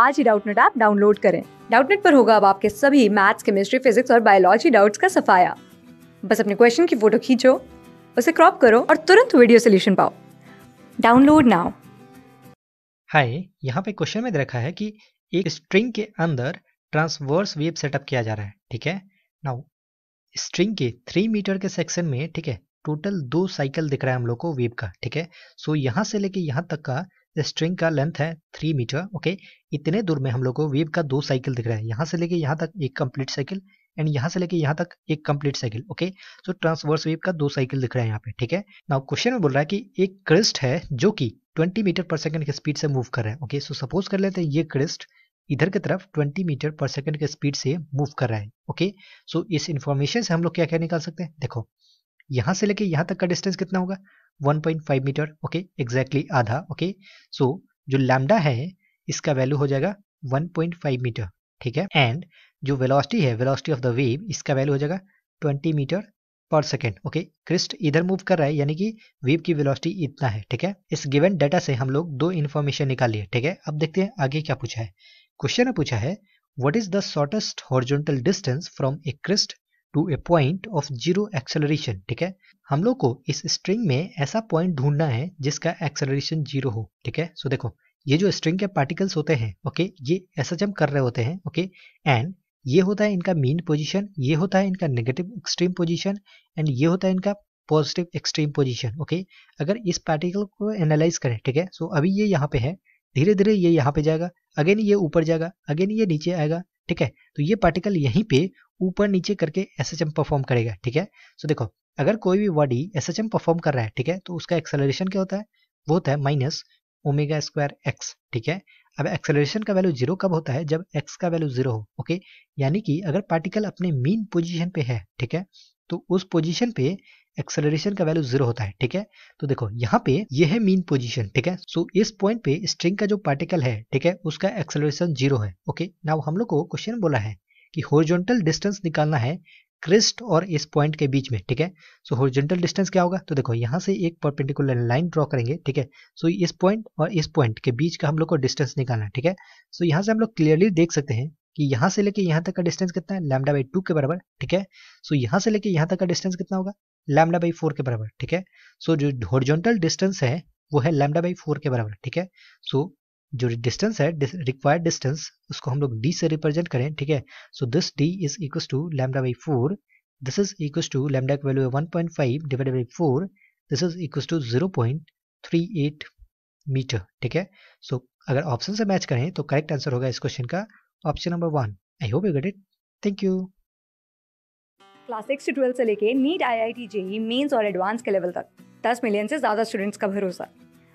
आज ही Doubtnut app download करें डाउटनेट पर होगा अब आपके सभी मैथ्स केमिस्ट्री फिजिक्स और बायोलॉजी डाउट्स का सफाया बस अपने क्वेश्चन की फोटो खींचो उसे क्रॉप करो और तुरंत वीडियो सोल्यूशन पाओ डाउनलोड नाउ हाय यहाँ पे क्वेश्चन में दे रखा है कि एक स्ट्रिंग के अंदर ट्रांसवर्स वेव सेटअप किया जा रहा है ठीक है नाउ स्ट्रिंग के थ्री मीटर के सेक्शन में ठीक है टोटल दो साइकिल दिख रहा है हम लोग को वेव का ठीक है सो यहाँ से लेके यहाँ तक का स्ट्रिंग का लेंथ है थ्री मीटर ओके इतने दूर में हम लोग को वेव का दो साइकिल दिख रहा है यहाँ से लेके यहाँ तक एक कंप्लीट साइकिल एंड यहाँ से लेके यहाँ तक एक complete cycle okay so transverse wave का दो साइकिल दिख रहा है यहाँ पे ठीक है नाउ क्वेश्चन में बोल रहा है कि एक क्रिस्ट है जो कि 20 मीटर पर सेकंड की स्पीड से मूव कर रहा है ओके सो सपोज कर लेते हैं ये क्रिस्ट इधर की तरफ 20 मीटर पर सेकंड के स्पीड से मूव कर रहा है ओके सो so, इस इंफॉर्मेशन से हम लोग क्या क्या निकाल सकते हैं देखो यहां से लेके यहां तक का डिस्टेंस कितना होगा 1.5 मीटर ओके एग्जैक्टली आधा ओके सो जो लैम्डा है इसका वैल्यू हो जाएगा 1.5 मीटर ठीक है एंड जो वेलोसिटी है वेलोसिटी ऑफ द वेव इसका वैल्यू हो जाएगा 20 मीटर पर सेकेंड ओके क्रिस्ट इधर मूव कर रहा है यानी कि वेव की वेलोसिटी इतना है ठीक है इस गिवन डाटा से हम लोग दो इन्फॉर्मेशन निकालिए ठीक है अब देखते हैं आगे क्या पूछा है क्वेश्चन पूछा है what is the shortest horizontal distance from a crest to a point of zero acceleration ठीक है हम लोग को इस स्ट्रिंग में ऐसा पॉइंट ढूंढना है जिसका एक्सेलरेशन जीरो हो ठीक है सो देखो ये जो स्ट्रिंग के पार्टिकल्स होते हैं ओके ये ऐसा जम कर रहे होते हैं ओके एंड ये होता है इनका मीन पोजीशन ये होता है इनका नेगेटिव एक्सट्रीम पोजीशन एंड ये होता है इनका पॉजिटिव एक्सट्रीम पोजीशन ओके अगर इस पार्टिकल को एनालाइज करें ठीक है सो अभी ये यहाँ पे है धीरे धीरे ये यहाँ पे जाएगा अगेन ये ऊपर जाएगा अगेन ये नीचे आएगा ठीक है तो ये पार्टिकल यहीं पे ऊपर नीचे करके एस एच एम परफॉर्म करेगा ठीक है सो देखो अगर कोई भी body S H M perform कर रहा है ठीक है तो उसका एक्सेलरेशन क्या होता है वो होता है माइनस ओमेगा स्क्वायर एक्स ठीक है अब एक्सेलरेशन का वैल्यू जीरो कब होता है जब एक्स का वैल्यू जीरो हो ओके यानी कि अगर पार्टिकल अपने मीन पोजिशन पे है ठीक है तो उस पोजिशन पे एक्सेलरेशन का वैल्यू जीरो होता है ठीक है तो देखो यहाँ पे ये है मीन पोजीशन ठीक है सो इस पॉइंट पे स्ट्रिंग का जो पार्टिकल है ठीक है उसका एक्सेलरेशन जीरो है ओके नाउ हम लोग को क्वेश्चन बोला है कि हॉरिजॉन्टल डिस्टेंस निकालना है क्रिस्ट और इस पॉइंट के बीच में ठीक है सो हॉरिजॉन्टल डिस्टेंस क्या होगा तो देखो यहां से एक परपेंडिकुलर लाइन ड्रॉ करेंगे ठीक है सो so, इस पॉइंट और इस पॉइंट के बीच का हम लोग को डिस्टेंस निकालना है ठीक है सो so, यहाँ से हम लोग क्लियरली देख सकते हैं कि यहां से लेके यहां तक का डिस्टेंस कितना है लैमडा बाई टू के बराबर ठीक है सो so, यहाँ से लेके यहां तक का डिस्टेंस कितना होगा लैमडा बाई फोर के बराबर ठीक है सो so, जो हॉरिजॉन्टल डिस्टेंस है वो है लैमडा बाई फोर के बराबर ठीक है सो जो डिस्टेंस है रिक्वायर्ड डिस्टेंस उसको हम लोग डी से रिप्रेजेंट करें ठीक है so this D is equal to lambda by four this is equal to lambda की वैल्यू है one point five divide by four this is equal to zero point three eight metre ठीक है सो अगर option से match करें तो correct answer होगा इस क्वेश्चन का option number one I hope you get it thank you class six से ट्वेल्थ से लेके NEET I I T JEE mains और एडवांस के लेवल तक दस मिलियन से ज़्यादा स्टूडेंट्स का भरोसा